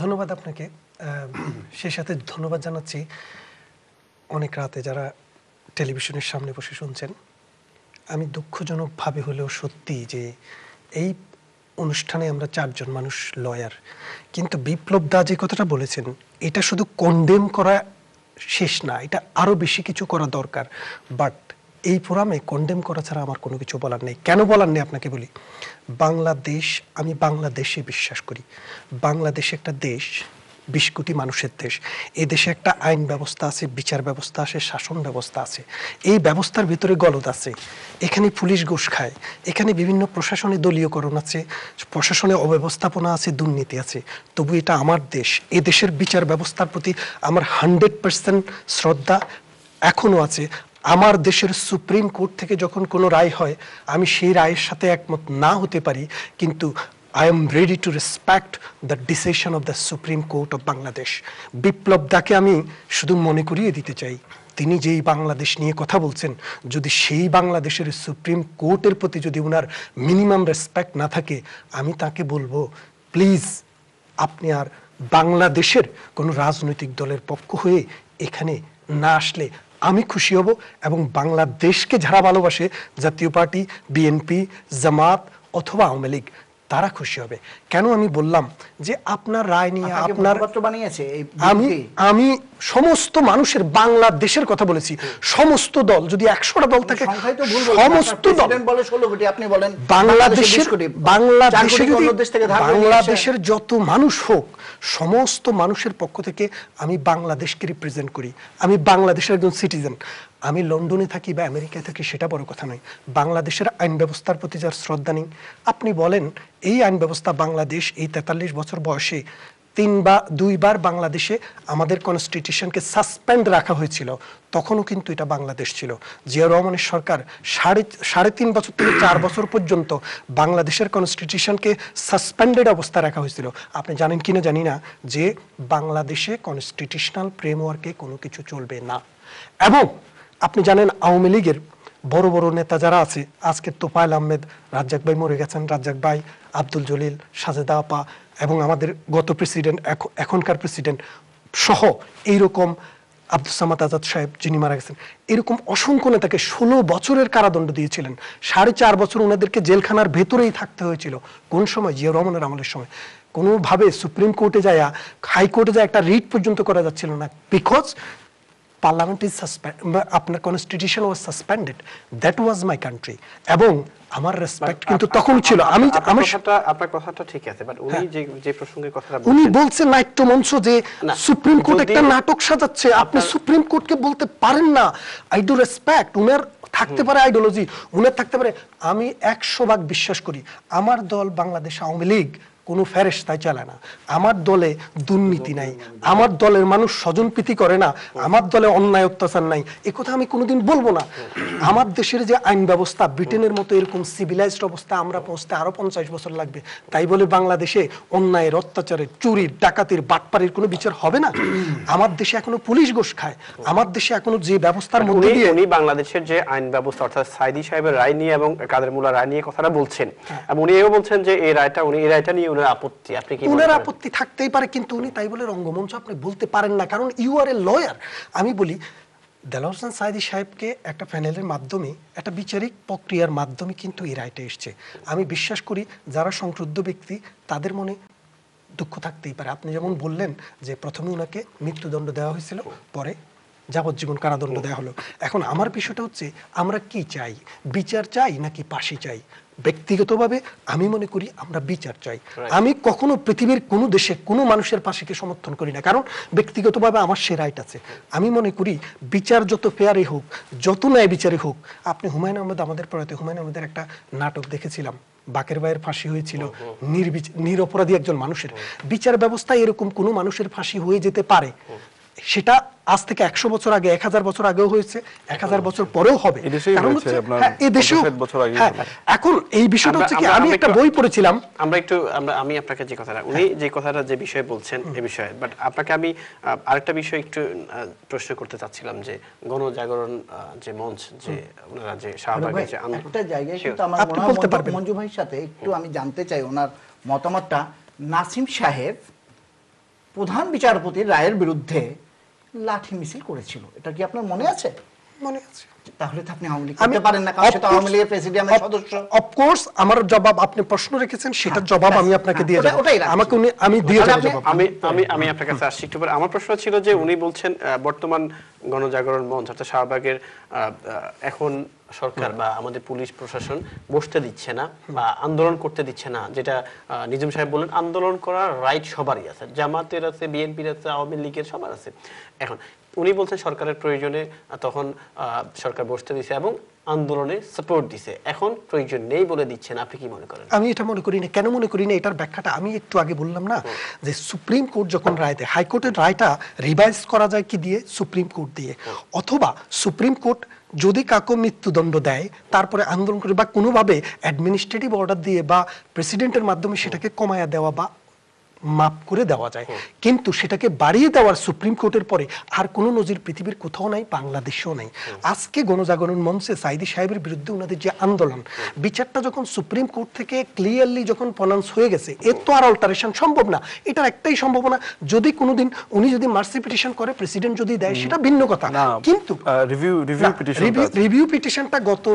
ধন্যবাদ আপনাকে সে সাথে ধন্যবাদ জানাচ্ছি অনেক রাতে যারা টেলিভিশনের সামনে বসে শুনছেন আমি দুঃখজনকভাবে হলেও সত্যি যে এই অনুষ্ঠানে আমরা চারজন মানুষ লয়ার কিন্তু বিপ্লব দা যে কথাটা বলেছেন এটা শুধু কন্ডেম করা শেষ না এটা আরও বেশি কিছু করা দরকার বাট এই ফোরামে কন্ডেম করা ছাড়া আমার কোনো কিছু বলার নেই কেন বলার নেই আপনাকে বলি বাংলাদেশ আমি বাংলাদেশে বিশ্বাস করি বাংলাদেশ একটা দেশ বিশ কোটি মানুষের দেশ এ দেশে একটা আইন ব্যবস্থা আছে বিচার ব্যবস্থা আছে শাসন ব্যবস্থা আছে এই ব্যবস্থার ভিতরে গলদ আছে এখানে পুলিশ ঘোষ খায় এখানে বিভিন্ন প্রশাসনে দলীয়করণ আছে প্রশাসনে অব্যবস্থাপনা আছে দুর্নীতি আছে তবু এটা আমার দেশ এ দেশের বিচার ব্যবস্থার প্রতি আমার হান্ড্রেড পার্সেন্ট শ্রদ্ধা এখনও আছে আমার দেশের সুপ্রিম কোর্ট থেকে যখন কোনো রায় হয় আমি সেই রায়ের সাথে একমত না হতে পারি কিন্তু I am ready to respect the decision of the supreme court of Bangladesh Biplob দাকে আমি শুধু মনে করিয়ে দিতে চাই তিনি যেই বাংলাদেশ নিয়ে কথা বলছেন যদি সেই বাংলাদেশের সুপ্রিম কোর্টের প্রতি যদি ওনার মিনিমাম রেসপেক্ট না থাকে আমি তাকে বলবো প্লিজ আপনি আর বাংলাদেশের কোনো রাজনৈতিক দলের পক্ষ হয়ে এখানে না আসলে আমি খুশি হব এবং বাংলাদেশকে যারা ভালোবাসে জাতীয় পার্টি বিএনপি জামাত অথবা আওয়ামী লীগ তারা খুশি হবে কেন আমি বললাম যে আপনার রায় নিয়ে আপনার বানিয়েছে আমি আমি সমস্ত মানুষের বাংলাদেশের কথা বলেছি সমস্ত দল যদি একশোটা দল থাকে সমস্ত দল আপনি বলেন বাংলাদেশের বাংলাদেশে বাংলাদেশের যত মানুষ হোক সমস্ত মানুষের পক্ষ থেকে আমি বাংলাদেশকে রিপ্রেজেন্ট করি আমি বাংলাদেশের একজন সিটিজেন আমি লন্ডনে থাকি বা আমেরিকায় থাকি সেটা বড় কথা নয় বাংলাদেশের আইন ব্যবস্থার প্রতি যার শ্রদ্ধা নেই আপনি বলেন এই আইন ব্যবস্থা বাংলাদেশ এই তেতাল্লিশ বছর বয়সে তিনবার দুইবার বাংলাদেশে আমাদের কনস্টিটিউশনকে সাসপেন্ড রাখা হয়েছিল তখনও কিন্তু এটা বাংলাদেশ ছিল জিয়া রহমানের সরকার সাড়ে সাড়ে তিন বছর থেকে চার বছর পর্যন্ত বাংলাদেশের কনস্টিটিউশনকে সাসপেন্ডেড অবস্থা রাখা হয়েছিল আপনি জানেন কিনা জানি না যে বাংলাদেশে কনস্টিটিউশনাল ফ্রেমওয়ার্কে কোনো কিছু চলবে না এবং আপনি জানেন আওয়ামী লীগের বড় বড় নেতা যারা আছে আজকে তোফায়ল আহমেদ রাজ্জাক ভাই মরে গেছেন রাজ্জাক ভাই আব্দুল জলিল সাজেদা আপা এবং আমাদের গত প্রেসিডেন্ট এখনকার প্রেসিডেন্ট সহ এইরকম আব্দুল সামাদ আজাদ সাহেব যিনি মারা গেছেন এরকম অসংখ্য নেতাকে ষোলো বছরের কারাদণ্ড দিয়েছিলেন সাড়ে চার বছর ওনাদেরকে জেলখানার ভেতরেই থাকতে হয়েছিল কোন সময় জিয়া রহমানের আমলের সময় কোনোভাবে সুপ্রিম কোর্টে যায় হাইকোর্টে যায় একটা রিট পর্যন্ত করা যাচ্ছিল না বিকজ parliament is suspended আপনার constitution was suspended that was my country এবং আমার রেসপেক্ট কিন্তু তখন ছিল আমি আমার কথাটা আপনার কথাটা ঠিক আছে বাট উনি হ্যাঁ। যে যে প্রসঙ্গে কথাটা উনি বলছেন নাট্য মঞ্চ যে সুপ্রিম কোর্ট একটা নাটক সাজাচ্ছে আপনি সুপ্রিম কোর্টকে বলতে পারেন না আই ডু রেসপেক্ট উনার থাকতে পারে আইডিওলজি উনার থাকতে পারে আমি একশো ভাগ বিশ্বাস করি আমার দল বাংলাদেশ আওয়ামী লীগ কোনো ফেরেস্তায় চলে না আমার দলে দুর্নীতি নাই আমার দলের মানুষ স্বজন প্রীতি করে না আমার দলে অন্যায় অত্যাচার নাই এ কথা আমি কোনোদিন বলবো না আমার দেশের যে আইন ব্যবস্থা ব্রিটেনের মতো এরকম সিভিলাইজড অবস্থা আমরা পৌঁছতে আরও পঞ্চাশ বছর লাগবে তাই বলে বাংলাদেশে অন্যায়ের অত্যাচারের চুরির ডাকাতির বাটপাড়ির কোনো বিচার হবে না আমার দেশে এখনো পুলিশ গোষ খায় আমার দেশে এখনো যে ব্যবস্থার মধ্যে দিয়ে উনি বাংলাদেশের যে আইন ব্যবস্থা অর্থাৎ সাইদি সাহেবের রায় নিয়ে এবং কাদের মোল্লা রায় নিয়ে কথাটা বলছেন হ্যাঁ। এবং উনি এও বলছেন যে এই রায়টা উনি এই রায়টা নিয়ে তুলের আপত্তি আপনি কি তুলের আপত্তি থাকতেই পারে কিন্তু উনি তাই বলে রঙ্গমঞ্চ আপনি বলতে পারেন না কারণ ইউ আর এ লয়ার আমি বলি দেলা হোসেন সাইদি সাহেবকে একটা প্যানেলের মাধ্যমে একটা বিচারিক প্রক্রিয়ার মাধ্যমে কিন্তু এই রায়টা এসছে আমি বিশ্বাস করি যারা সংক্রুদ্ধ ব্যক্তি তাদের মনে দুঃখ থাকতেই পারে আপনি যেমন বললেন যে প্রথমে ওনাকে মৃত্যুদণ্ড দেওয়া হয়েছিল পরে যাবজ্জীবন কারাদণ্ড দেওয়া হলো এখন আমার বিষয়টা হচ্ছে আমরা কি চাই বিচার চাই নাকি পাশে চাই ব্যক্তিগতভাবে আমি মনে করি আমরা বিচার চাই আমি কখনো পৃথিবীর কোনো দেশে কোনো মানুষের পাশেকে সমর্থন করি না কারণ ব্যক্তিগতভাবে আমার সে রাইট আছে আমি মনে করি বিচার যত ফেয়ারে হোক যত ন্যায় বিচারে হোক আপনি হুমায়ুন আহমেদ আমাদের পড়াতে হুমায়ুন আহমেদের একটা নাটক দেখেছিলাম বাকের ভাইয়ের ফাঁসি হয়েছিল নির্বিচ নিরপরাধী একজন মানুষের বিচার ব্যবস্থায় এরকম কোনো মানুষের ফাঁসি হয়ে যেতে পারে সেটা আজ থেকে একশো বছর আগে এক হাজার বছর আগেও হয়েছে এক হাজার বছর পরেও হবে হ্যাঁ, হ্যাঁ, এখন এই বিষয়টা হচ্ছে কি আমি একটা বই পড়েছিলাম আমরা একটু আমি আপনাকে যে কথাটা উনি যে কথাটা যে বিষয়ে বলছেন এ বিষয়ে বাট আপনাকে আমি আরেকটা বিষয় একটু প্রশ্ন করতে চাচ্ছিলাম যে গণজাগরণ যে মঞ্চ যে ওনারা যে শাহবাগে মঞ্জু ভাইয়ের সাথে একটু আমি জানতে চাই ওনার মতামতটা নাসিম সাহেব প্রধান বিচারপতির রায়ের বিরুদ্ধে লাঠি মিছিল করেছিল এটা কি আপনার মনে আছে মনে আছে বর্তমান গণজাগরণ মঞ্চ অর্থাৎ শাহবাগের এখন সরকার বা আমাদের পুলিশ প্রশাসন বসতে দিচ্ছে না বা আন্দোলন করতে দিচ্ছে না যেটা নিজম সাহেব বললেন আন্দোলন করার রাইট সবারই আছে জামাতের আছে বিএনপির আছে আওয়ামী লীগের সবার আছে এখন উনি বলছেন সরকারের প্রয়োজনে তখন সরকার বসতে দিছে এবং আন্দোলনে সাপোর্ট দিছে এখন প্রয়োজন নেই বলে দিচ্ছেন আপনি কি মনে করেন আমি এটা মনে করি না কেন মনে করি না এটার ব্যাখ্যাটা আমি একটু আগে বললাম না যে সুপ্রিম কোর্ট যখন রায় দেয় হাইকোর্টের রায়টা রিভাইজ করা যায় কি দিয়ে সুপ্রিম কোর্ট দিয়ে অথবা সুপ্রিম কোর্ট যদি কাকো মৃত্যুদণ্ড দেয় তারপরে আন্দোলন করে বা কোনোভাবে অ্যাডমিনিস্ট্রেটিভ অর্ডার দিয়ে বা প্রেসিডেন্টের মাধ্যমে সেটাকে কমায়া দেওয়া বা মাপ করে দেওয়া যায় কিন্তু সেটাকে বাড়িয়ে দেওয়ার সুপ্রিম কোর্টের পরে আর কোনো নজির পৃথিবীর কোথাও নাই বাংলাদেশেও নাই আজকে গণজাগরণ মঞ্চে সাইদি সাহেবের বিরুদ্ধে ওনাদের যে আন্দোলন বিচারটা যখন সুপ্রিম কোর্ট থেকে ক্লিয়ারলি যখন প্রনাউন্স হয়ে গেছে এ তো আর অল্টারেশন সম্ভব না এটার একটাই সম্ভাবনা যদি কোনোদিন উনি যদি মার্সি পিটিশন করে প্রেসিডেন্ট যদি দেয় সেটা ভিন্ন কথা কিন্তু রিভিউ পিটিশনটা গত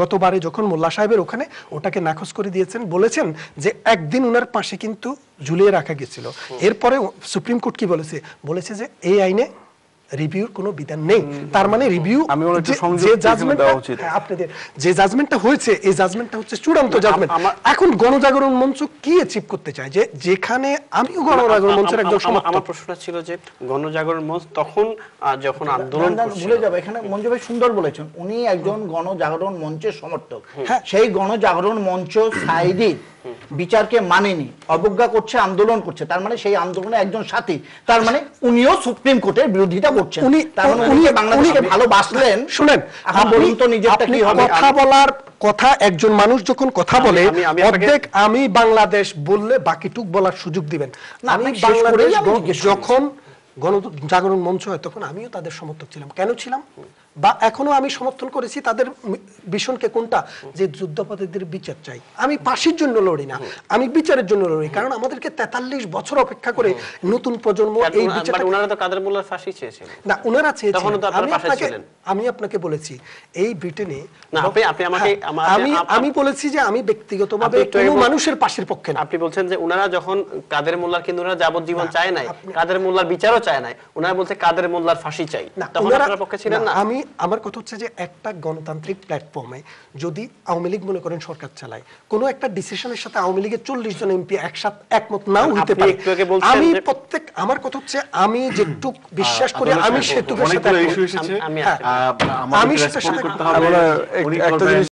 গতবারে যখন মোল্লা সাহেবের ওখানে ওটাকে নাকচ করে দিয়েছেন বলেছেন যে একদিন ওনার পাশে কিন্তু ঝুলিয়ে রাখা গেছিল এরপরে সুপ্রিম কোর্ট কি বলেছে বলেছে যে এই আইনে রিভিউর কোনো বিধান নেই তার মানে রিভিউ আমি যে জাজমেন্ট হ্যাঁ, আপনাদের যে জাজমেন্টটা হয়েছে এই জাজমেন্টটা হচ্ছে চূড়ান্ত জাজমেন্ট এখন গণজাগরণ মঞ্চ কি অ্যাচিভ করতে চায় যে যেখানে আমিও গণজাগরণ মঞ্চের একজন সমর্থক আমার প্রশ্নটা ছিল যে গণজাগরণ মঞ্চ তখন যখন আন্দোলন ভুলে যাবে এখানে মঞ্জু ভাই সুন্দর বলেছেন উনি একজন গণজাগরণ মঞ্চের সমর্থক হ্যাঁ, সেই গণজাগরণ মঞ্চ সাইদির বিচারকে মানেনি অবজ্ঞা করছে আন্দোলন করছে তার মানে সেই আন্দোলনে একজন সাথী তার মানে উনিও সুপ্রিম কোর্টের বিরোধিতা করছেন উনি তার মানে উনি বাংলাদেশকে ভালোবাসলেন শুনেন বলুন তো নিজেরটা কি হবে কথা বলার কথা একজন মানুষ যখন কথা বলে অর্ধেক আমি বাংলাদেশ বললে বাকিটুক বলার সুযোগ দিবেন আমি বাংলাদেশ যখন গণ জাগরণ মঞ্চ হয় তখন আমিও তাদের সমর্থক ছিলাম কেন ছিলাম বা এখনো আমি সমর্থন করেছি তাদের ভীষণকে কোনটা যে যুদ্ধাপরাধীদের বিচার চাই আমি পাশের জন্য লড়ি না আমি বিচারের জন্য লড়ি কারণ আমাদেরকে তেতাল্লিশ বছর অপেক্ষা করে নতুন প্রজন্ম এই বিচার মানে আমি আপনাকে বলেছি এই ব্রিটেনে হ্যাঁ, আমি আমি বলেছি যে আমি ব্যক্তিগত ভাবে মানুষের পাশের পক্ষে আপনি বলছেন যে ওনারা যখন কাদের মোল্লার কিন্তু যাবজ্জীবন চায় নাই কাদের মোল্লার বিচারও চায় নাই ওনারা বলছে কাদের মোল্লার ফাঁসি চাই না আমি আমার কথা হচ্ছে যে একটা গণতান্ত্রিক প্ল্যাটফর্মে যদি আওয়ামী লীগ মনে করেন সরকার চালায় কোনো একটা ডিসিশনের সাথে আওয়ামী লীগের চল্লিশ জন এমপি একসাথে একমত নাও হতে পারে আমি প্রত্যেক আমার কথা হচ্ছে আমি যেটুক বিশ্বাস করি আমি সেটুকুর সাথে আমি হ্যাঁ। সেটার সাথে